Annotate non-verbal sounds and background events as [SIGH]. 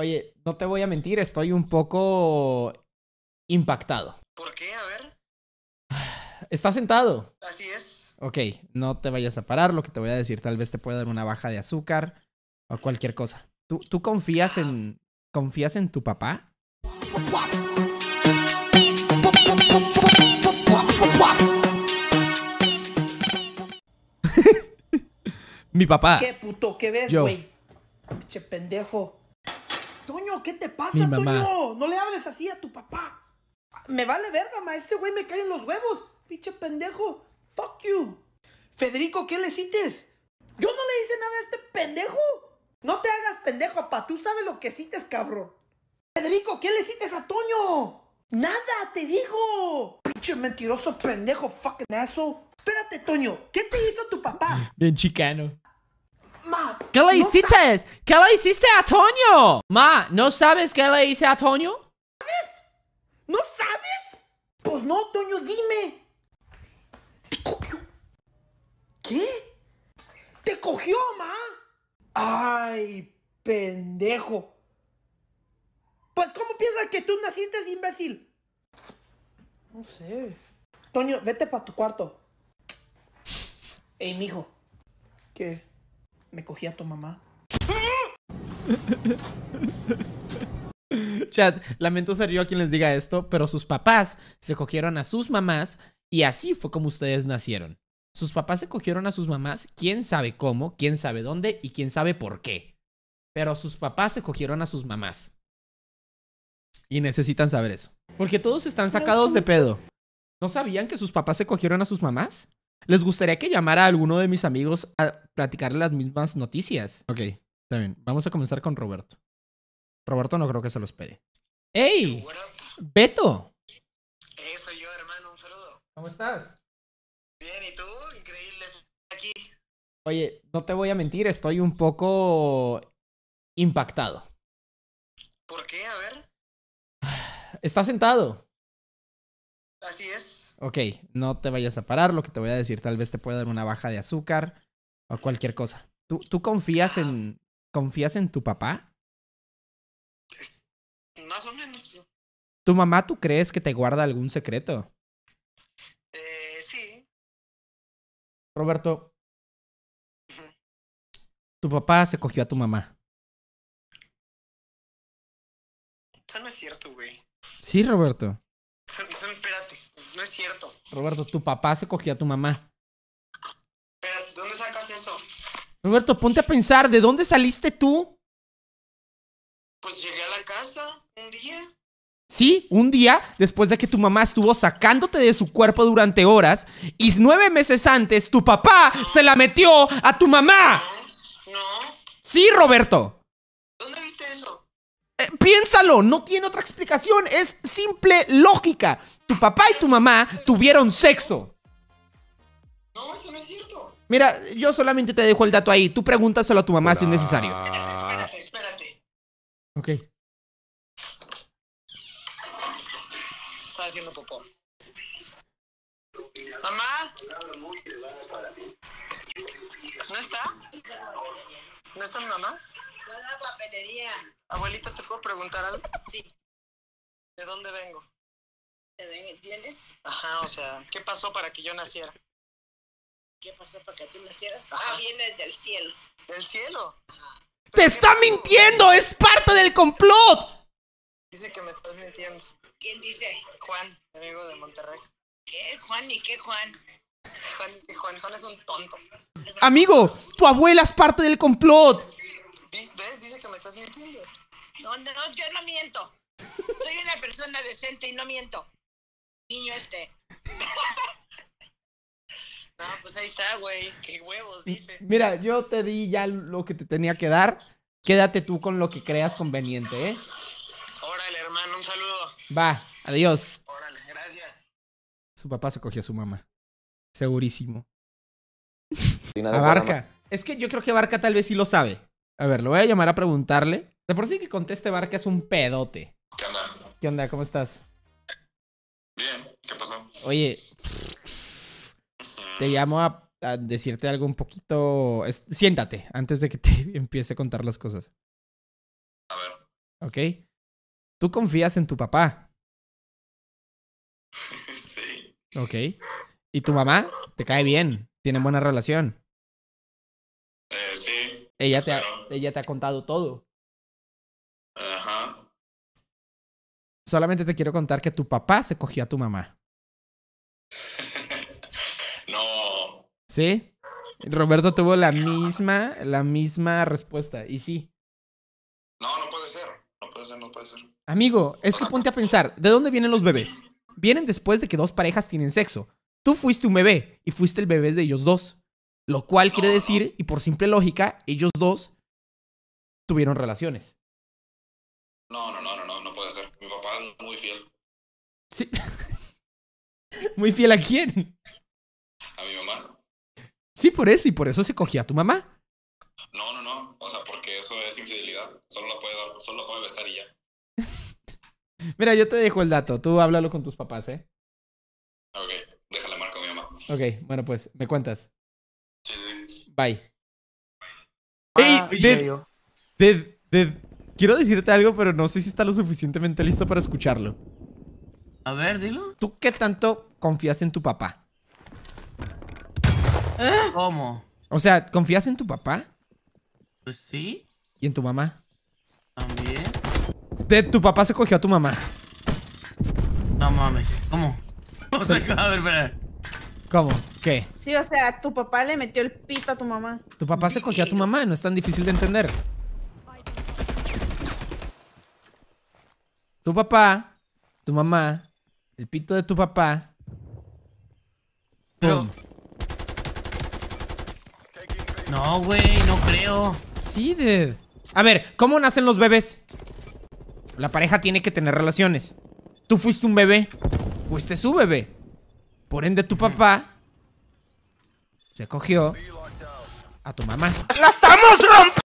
Oye, no te voy a mentir, estoy un poco impactado. ¿Por qué? A ver. Está sentado. Así es. Ok, no te vayas a parar, lo que te voy a decir tal vez te pueda dar una baja de azúcar o cualquier cosa. ¿Tú, confías ah. en confías en tu papá? [LAUGHS] Mi papá. ¿Qué puto? ¿Qué ves, güey? Pinche pendejo. Toño, ¿qué te pasa, Toño? No le hables así a tu papá. Me vale verga, mamá. Este güey me cae en los huevos. Pinche pendejo. Fuck you. Federico, ¿qué le cites? Yo no le hice nada a este pendejo. No te hagas pendejo, papá. Tú sabes lo que cites, cabrón. Federico, ¿qué le cites a Toño? Nada, te dijo. Pinche mentiroso pendejo, fucking asshole. Espérate, Toño. ¿Qué te hizo tu papá? Bien chicano. ¿Qué le hiciste? ¿Qué le hiciste a Toño? Ma, ¿no sabes qué le hice a Toño? ¿Sabes? ¿No sabes? Pues no, Toño, dime. ¿Te cogió? ¿Qué? ¿Te cogió, ma? Ay, pendejo. Pues, ¿cómo piensas que tú naciste, imbécil? No sé. Toño, vete para tu cuarto. Ey, mijo. ¿Qué? Me cogí a tu mamá. Chat, lamento ser yo quien les diga esto, pero sus papás se cogieron a sus mamás y así fue como ustedes nacieron. Sus papás se cogieron a sus mamás, quién sabe cómo, quién sabe dónde y quién sabe por qué. Pero sus papás se cogieron a sus mamás. Y necesitan saber eso. Porque todos están sacados de pedo. ¿No sabían que sus papás se cogieron a sus mamás? les gustaría que llamara a alguno de mis amigos a platicarle las mismas noticias. Ok, está bien. Vamos a comenzar con Roberto. Roberto no creo que se lo espere. ¡Ey! ¡Beto! ¡Ey, eh, soy yo, hermano. Un saludo. ¿Cómo estás? Bien, ¿y tú? Increíble estar aquí. Oye, no te voy a mentir, estoy un poco impactado. ¿Por qué? A ver. [SIGHS] Está sentado. Así es ok, no te vayas a parar, lo que te voy a decir tal vez te pueda dar una baja de azúcar o cualquier cosa. ¿Tú, tú confías, ah. en, confías en tu papá? Más o menos. ¿Tu mamá tú crees que te guarda algún secreto? Eh, sí. Roberto, tu papá se cogió a tu mamá. Eso no es cierto, güey. Sí, Roberto no es cierto. Roberto, tu papá se cogió a tu mamá. Pero, ¿dónde sacas eso? Roberto, ponte a pensar, ¿de dónde saliste tú? Pues llegué a la casa un día. Sí, un día después de que tu mamá estuvo sacándote de su cuerpo durante horas y nueve meses antes tu papá se la metió a tu mamá. no. Sí, Roberto. Eh, piénsalo, no tiene otra explicación, es simple lógica. Tu papá y tu mamá tuvieron sexo. No, eso no es cierto. Mira, yo solamente te dejo el dato ahí. Tú pregúntaselo a tu mamá si es necesario. Espérate, ah. espérate, espérate. Ok. Está haciendo popó. Mamá. ¿No está? ¿No está mi mamá? Abuelita, ¿te puedo preguntar algo? Sí. ¿De dónde vengo? ¿De dónde entiendes? Ajá, o sea, ¿qué pasó para que yo naciera? ¿Qué pasó para que tú nacieras? Ah, viene del cielo. ¿Del cielo? ¡Te está mintiendo! ¡Es parte del complot! Dice que me estás mintiendo. ¿Quién dice? Juan, amigo de Monterrey. ¿Qué Juan y qué Juan, Juan, Juan es un tonto. Amigo, tu abuela es parte del complot. ¿Ves? Dice que me estás mintiendo. No, no, yo no miento. Soy una persona decente y no miento. Niño este. [LAUGHS] no, pues ahí está, güey. Qué huevos, dice. Mira, yo te di ya lo que te tenía que dar. Quédate tú con lo que creas conveniente, ¿eh? Órale, hermano, un saludo. Va, adiós. Órale, gracias. Su papá se cogió a su mamá. Segurísimo. Barca, Es que yo creo que Barca tal vez sí lo sabe. A ver, lo voy a llamar a preguntarle. De por sí que conteste Barca es un pedote. ¿Qué onda? ¿Qué onda? ¿Cómo estás? Bien, ¿qué pasó? Oye, te llamo a, decirte algo un poquito... siéntate antes de que te [LAUGHS] empiece a contar las cosas. A ver. ¿Ok? ¿Tú confías en tu papá? [LAUGHS] Sí. Ok. ¿Y tu mamá? ¿Te cae bien? ¿Tienen buena relación? Eh, sí. Ella pues, te, ha, ella te ha contado todo. Ajá. Solamente te quiero contar que tu papá se cogió a tu mamá. [LAUGHS] no. ¿Sí? Roberto tuvo la misma, la misma respuesta. Y sí. No, no puede ser. No puede ser, no puede ser. Amigo, es que ponte a pensar, ¿de dónde vienen los bebés? Vienen después de que dos parejas tienen sexo. Tú fuiste un bebé y fuiste el bebé de ellos dos. Lo cual quiere ah. decir, y por simple lógica, ellos dos tuvieron relaciones. No, no, no, no, no, no puede ser. Mi papá es muy fiel. Sí. [LAUGHS] ¿Muy fiel a quién? A mi mamá. Sí, por eso, y por eso se cogía a tu mamá. No, no, no. O sea, porque eso es infidelidad. Solo la puede dar, solo la puede besar y ya. [LAUGHS] Mira, yo te dejo el dato. Tú háblalo con tus papás, ¿eh? Ok, déjale marco a mi mamá. Ok, bueno, pues, me cuentas. Bye. Ey, ah, de, quiero decirte algo, pero no sé si está lo suficientemente listo para escucharlo. A ver, dilo. ¿Tú qué tanto confías en tu papá? ¿Eh? ¿Cómo? O sea, ¿confías en tu papá? Pues sí. ¿Y en tu mamá? También. De tu papá se cogió a tu mamá. No mames, ¿cómo? O sea, [LAUGHS] a ver, espera. ¿Cómo? ¿Qué? Sí, o sea, tu papá le metió el pito a tu mamá. Tu papá se cogió a tu mamá, no es tan difícil de entender. Tu papá, tu mamá, el pito de tu papá. Pero... No, güey, no creo. Sí, de... A ver, ¿cómo nacen los bebés? La pareja tiene que tener relaciones. Tú fuiste un bebé. Fuiste su bebé. Por ende, tu papá se cogió a tu mamá. ¡La estamos rompiendo!